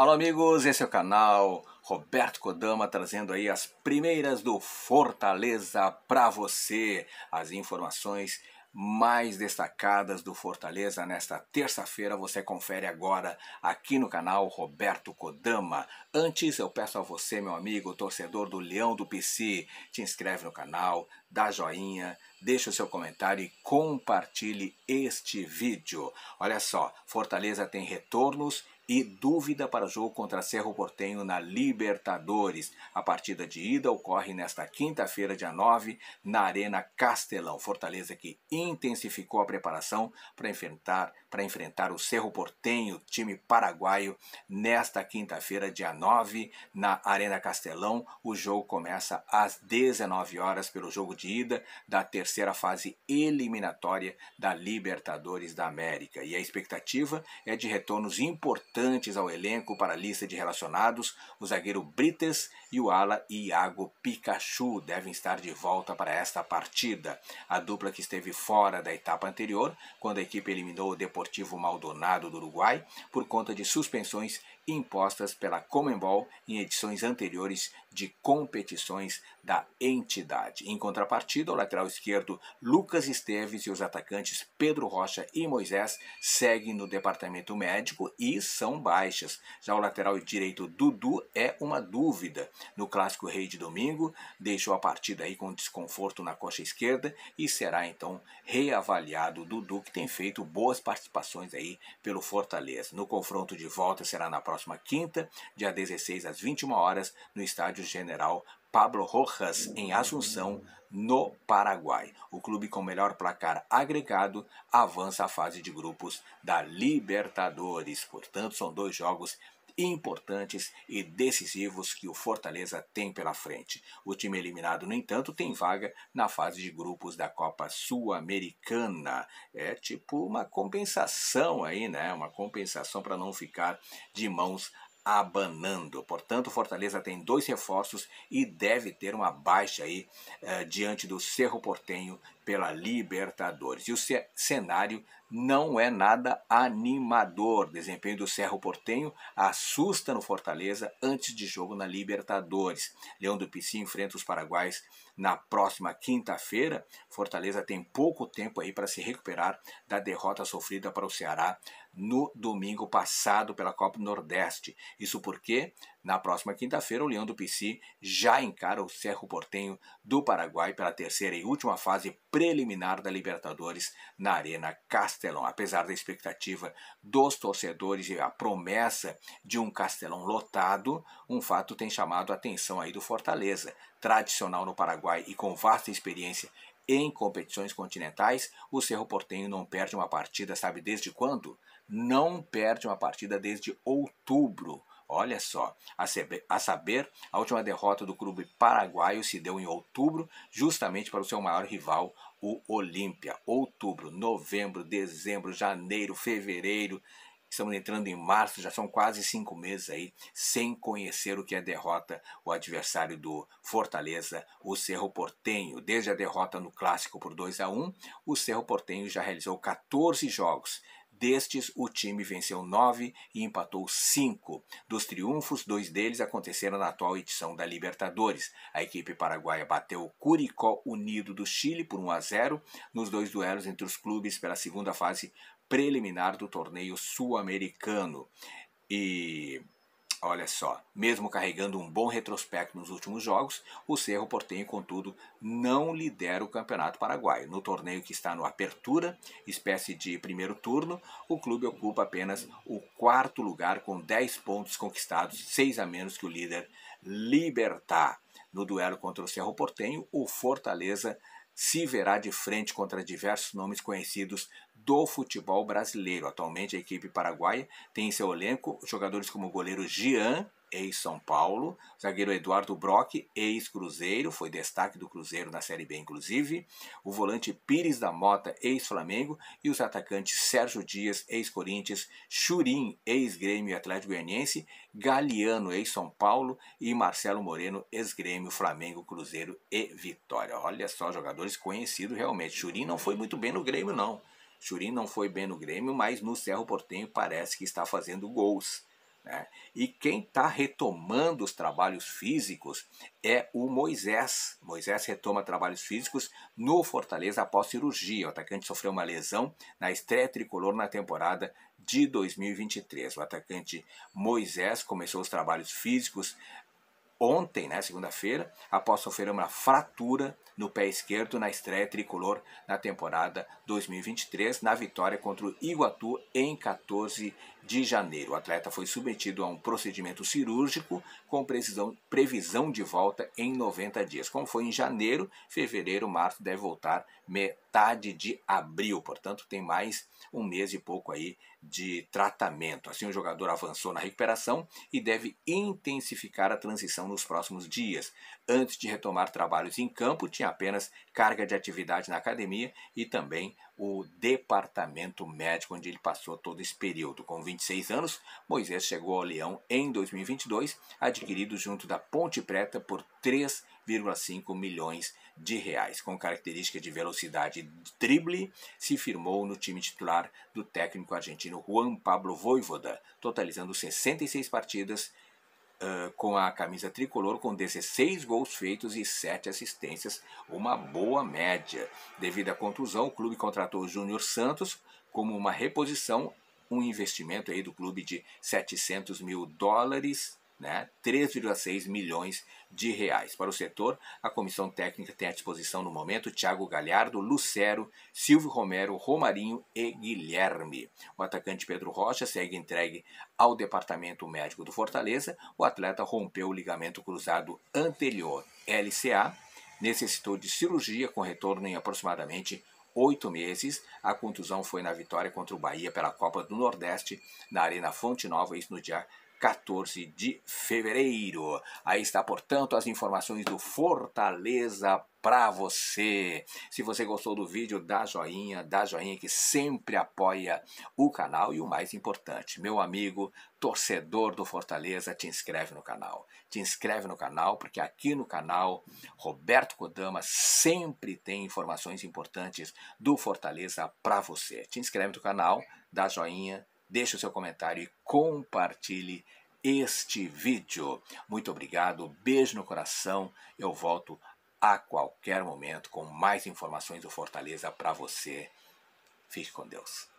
Alô amigos, esse é o canal Roberto Kodama trazendo aí as primeiras do Fortaleza para você, as informações mais destacadas do Fortaleza nesta terça-feira. Você confere agora aqui no canal Roberto Kodama. Antes, eu peço a você, meu amigo, torcedor do Leão do PC, te inscreve no canal, dá joinha, deixa o seu comentário e compartilhe este vídeo. Olha só, Fortaleza tem retornos e dúvida para jogo contra Cerro Portenho na Libertadores. A partida de ida ocorre nesta quinta-feira, dia 9, na Arena Castelão. Fortaleza que intensificou a preparação para enfrentar para enfrentar o Cerro Portenho, time paraguaio, nesta quinta-feira, dia 9, na Arena Castelão. O jogo começa às 19 horas pelo jogo de ida da terceira fase eliminatória da Libertadores da América. E a expectativa é de retornos importantes ao elenco para a lista de relacionados. O zagueiro Brites e o ala Iago Pikachu devem estar de volta para esta partida. A dupla que esteve fora da etapa anterior, quando a equipe eliminou o Deportivo Deportivo Maldonado do Uruguai por conta de suspensões impostas pela Comembol em edições anteriores de competições da entidade. Em contrapartida, o lateral esquerdo Lucas Esteves e os atacantes Pedro Rocha e Moisés seguem no departamento médico e são baixas. Já o lateral direito Dudu é uma dúvida. No clássico Rei de domingo, deixou a partida aí com desconforto na coxa esquerda e será então reavaliado Dudu que tem feito boas participações aí pelo Fortaleza. No confronto de volta será na próxima quinta, dia 16 às 21 horas, no estádio General Pablo Rojas em Assunção, no Paraguai. O clube com melhor placar agregado avança à fase de grupos da Libertadores. Portanto, são dois jogos importantes e decisivos que o Fortaleza tem pela frente. O time eliminado, no entanto, tem vaga na fase de grupos da Copa Sul-Americana. É tipo uma compensação aí, né? Uma compensação para não ficar de mãos abanando. Portanto, Fortaleza tem dois reforços e deve ter uma baixa aí eh, diante do Cerro Portenho pela Libertadores. E o cenário não é nada animador. Desempenho do Cerro Portenho assusta no Fortaleza antes de jogo na Libertadores. Leão do Pici enfrenta os paraguaios na próxima quinta-feira. Fortaleza tem pouco tempo aí para se recuperar da derrota sofrida para o Ceará no domingo passado pela Copa Nordeste. Isso porque, na próxima quinta-feira, o Leão do PC já encara o Cerro Portenho do Paraguai pela terceira e última fase preliminar da Libertadores na Arena Castelão. Apesar da expectativa dos torcedores e a promessa de um Castelão lotado, um fato tem chamado a atenção aí do Fortaleza. Tradicional no Paraguai e com vasta experiência em competições continentais, o Cerro Portenho não perde uma partida, sabe desde quando? Não perde uma partida desde outubro. Olha só, a saber, a última derrota do clube paraguaio se deu em outubro, justamente para o seu maior rival, o Olímpia. Outubro, novembro, dezembro, janeiro, fevereiro, Estamos entrando em março, já são quase cinco meses aí sem conhecer o que é derrota o adversário do Fortaleza, o Cerro Portenho. Desde a derrota no Clássico por 2 a 1 o Cerro Portenho já realizou 14 jogos. Destes, o time venceu nove e empatou cinco. Dos triunfos, dois deles aconteceram na atual edição da Libertadores. A equipe paraguaia bateu o Curicó Unido do Chile por 1 a 0 nos dois duelos entre os clubes pela segunda fase preliminar do torneio sul-americano. E olha só, mesmo carregando um bom retrospecto nos últimos jogos, o Cerro Portenho, contudo, não lidera o Campeonato Paraguaio. No torneio que está no Apertura, espécie de primeiro turno, o clube ocupa apenas o quarto lugar com 10 pontos conquistados, 6 a menos que o líder Libertar. No duelo contra o Cerro Portenho, o Fortaleza se verá de frente contra diversos nomes conhecidos do futebol brasileiro. Atualmente, a equipe paraguaia tem em seu elenco jogadores como o goleiro Jean ex-São Paulo. Zagueiro Eduardo Brock, ex-Cruzeiro, foi destaque do Cruzeiro na Série B, inclusive. O volante Pires da Mota, ex-Flamengo. E os atacantes Sérgio Dias, ex-Corinthians. Churim, ex-Grêmio Atlético Goianiense. Galeano, ex-São Paulo. E Marcelo Moreno, ex-Grêmio, Flamengo, Cruzeiro e Vitória. Olha só, jogadores conhecidos realmente. Churim não foi muito bem no Grêmio, não. Churim não foi bem no Grêmio, mas no Cerro Portenho parece que está fazendo gols né? E quem está retomando os trabalhos físicos é o Moisés. Moisés retoma trabalhos físicos no Fortaleza após cirurgia. O atacante sofreu uma lesão na estreia tricolor na temporada de 2023. O atacante Moisés começou os trabalhos físicos ontem, né, segunda-feira, após sofrer uma fratura no pé esquerdo na estreia tricolor na temporada 2023, na vitória contra o Iguatu em 14 de janeiro. O atleta foi submetido a um procedimento cirúrgico com precisão, previsão de volta em 90 dias. Como foi em janeiro, fevereiro, março, deve voltar metade de abril. Portanto, tem mais um mês e pouco aí de tratamento. Assim, o jogador avançou na recuperação e deve intensificar a transição nos próximos dias. Antes de retomar trabalhos em campo, tinha apenas carga de atividade na academia e também o departamento médico, onde ele passou todo esse período. Com 26 anos, Moisés chegou ao Leão em 2022, adquirido junto da Ponte Preta por 3,5 milhões de reais. Com característica de velocidade de drible, se firmou no time titular do técnico argentino Juan Pablo Voivoda, totalizando 66 partidas com a camisa tricolor, com 16 gols feitos e 7 assistências, uma boa média. Devido à contusão, o clube contratou o Júnior Santos como uma reposição, um investimento aí do clube de 700 mil dólares né, 3,6 milhões de reais. Para o setor, a comissão técnica tem à disposição no momento Thiago Galhardo, Lucero, Silvio Romero, Romarinho e Guilherme. O atacante Pedro Rocha segue entregue ao departamento médico do Fortaleza. O atleta rompeu o ligamento cruzado anterior LCA, necessitou de cirurgia com retorno em aproximadamente oito meses. A contusão foi na vitória contra o Bahia pela Copa do Nordeste, na Arena Fonte Nova, isso no dia 14 de fevereiro. Aí está, portanto, as informações do Fortaleza para você. Se você gostou do vídeo, dá joinha, dá joinha que sempre apoia o canal e o mais importante, meu amigo torcedor do Fortaleza, te inscreve no canal. Te inscreve no canal porque aqui no canal Roberto Kodama sempre tem informações importantes do Fortaleza para você. Te inscreve no canal, dá joinha, deixe o seu comentário e compartilhe este vídeo. Muito obrigado, beijo no coração. Eu volto a qualquer momento com mais informações do Fortaleza para você. Fique com Deus.